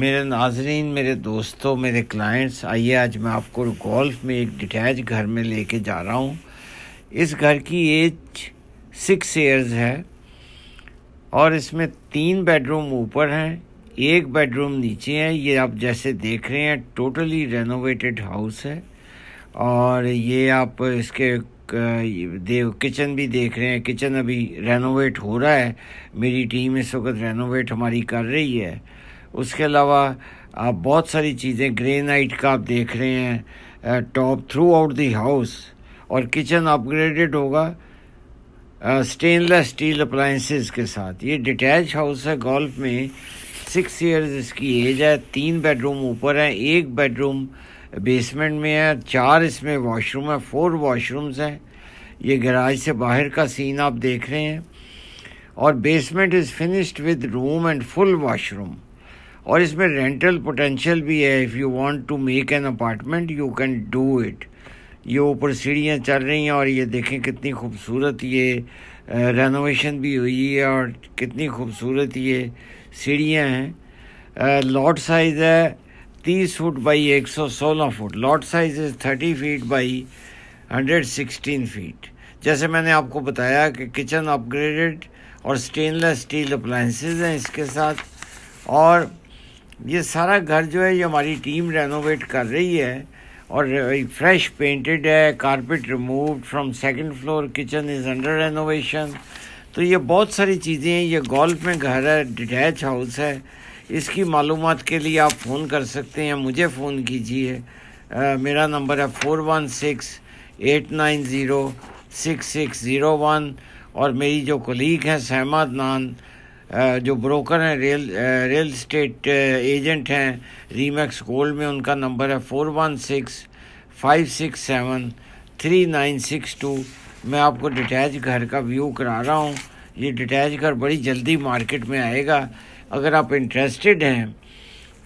मेरे नाजरीन मेरे दोस्तों मेरे क्लाइंट्स आइए आज मैं आपको गोल्फ में एक डिटैच घर में लेके जा रहा हूँ इस घर की एज सिक्स ईयर्स है और इसमें तीन बेडरूम ऊपर हैं एक बेडरूम नीचे है ये आप जैसे देख रहे हैं टोटली रेनोवेटेड हाउस है और ये आप इसके देव किचन भी देख रहे हैं किचन अभी रेनोवेट हो रहा है मेरी टीम इस वक्त रेनोवेट हमारी कर रही है उसके अलावा आप बहुत सारी चीज़ें ग्रेनाइट का आप देख रहे हैं top throughout the house और किचन अपग्रेडेड होगा स्टेनलेस स्टील अप्लाइंसेस के साथ ये डिटैच हाउस है गोल्फ में सिक्स इयर्स इसकी एज है तीन बेडरूम ऊपर है एक बेडरूम बेसमेंट में है चार इसमें वॉशरूम है फोर वॉशरूम्स हैं ये गैराज से बाहर का सीन आप देख रहे हैं और basement is finished with room and full washroom और इसमें रेंटल पोटेंशियल भी है if you want to make an apartment you can do it ये ऊपर सीढ़ियाँ चल रही हैं और ये देखें कितनी खूबसूरत ये रेनोवेशन भी हुई है और कितनी खूबसूरत ये सीढ़ियाँ हैं लॉट साइज़ है तीस फुट बाई एक सौ सोलह foot lot size is thirty feet by hundred sixteen feet जैसे मैंने आपको बताया कि किचन अपग्रेडेड और स्टेनलेस स्टील अप्लाइंसेज हैं इसके साथ और ये सारा घर जो है ये हमारी टीम रेनोवेट कर रही है और फ्रेश पेंटेड है carpet remove from second floor kitchen is under renovation तो ये बहुत सारी चीज़ें हैं ये गोल्फ में घर है डिटैच हाउस है इसकी मालूम के लिए आप फ़ोन कर सकते हैं मुझे फ़ोन कीजिए मेरा नंबर है four one six eight nine zero six six zero one और मेरी जो कोलीग हैं सहमद नान जो ब्रोकर हैं रियल रियल स्टेट एजेंट हैं रीमैक्स गोल्ड में उनका नंबर है four one six five six seven three nine six two मैं आपको डिटैच घर का व्यू करा रहा हूँ ये डिटैच घर बड़ी जल्दी मार्केट में आएगा अगर आप इंटरेस्टेड हैं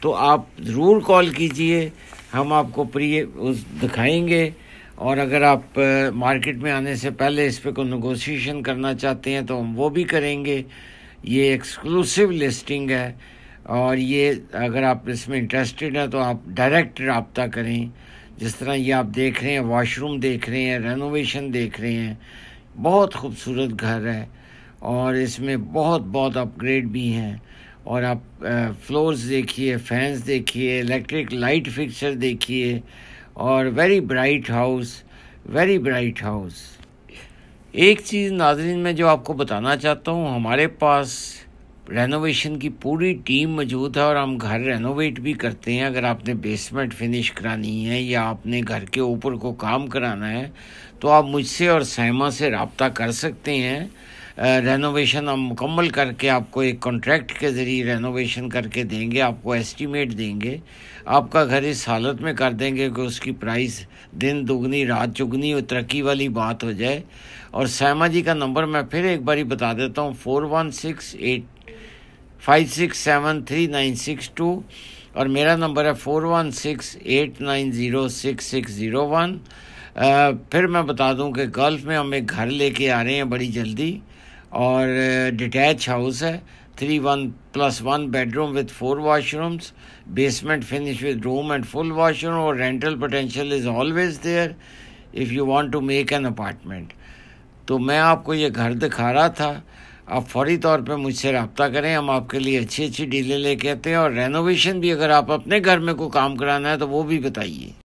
तो आप ज़रूर कॉल कीजिए हम आपको प्री उस दिखाएंगे और अगर आप मार्केट में आने से पहले इस पर कोई नगोशिएशन करना चाहते हैं तो हम वो भी करेंगे ये एक्सक्लूसिव लिस्टिंग है और ये अगर आप इसमें इंटरेस्टेड हैं तो आप डायरेक्ट रबता करें जिस तरह ये आप देख रहे हैं वॉशरूम देख रहे हैं रेनोवेशन देख रहे हैं बहुत खूबसूरत घर है और इसमें बहुत बहुत अपग्रेड भी हैं और आप फ्लोर्स देखिए फैंस देखिए इलेक्ट्रिक लाइट फिक्सर देखिए और very bright house very bright house एक चीज़ नाजरीन में जो आपको बताना चाहता हूँ हमारे पास रेनोवेशन की पूरी टीम मौजूद है और हम घर रेनोवेट भी करते हैं अगर आपने बेसमेंट फिनिश करानी है या आपने घर के ऊपर को काम कराना है तो आप मुझसे और सैमा से रबता कर सकते हैं रेनोवेशन हम मुकम्मल करके आपको एक कॉन्ट्रैक्ट के ज़रिए रेनोवेशन करके देंगे आपको एस्टीमेट देंगे आपका घर इस हालत में कर देंगे कि उसकी प्राइस दिन दुगनी रात चुगनी और तरक्की वाली बात हो जाए और सैमा जी का नंबर मैं फिर एक बार बता देता हूँ four one six eight five six seven three nine six two और मेरा नंबर है four one six eight nine zero six six zero one फिर मैं बता दूं कि गल्फ़ में हम एक घर लेके आ रहे हैं बड़ी जल्दी और डिटैच uh, हाउस है three one plus one bedroom with four washrooms basement finish with room and full washroom और rental potential is always there if you want to make an apartment तो मैं आपको ये घर दिखा रहा था आप फौरी तौर पे मुझसे रबता करें हम आपके लिए अच्छी अच्छी डीलें लेके आते हैं और रेनोवेशन भी अगर आप अपने घर में को काम कराना है तो वो भी बताइए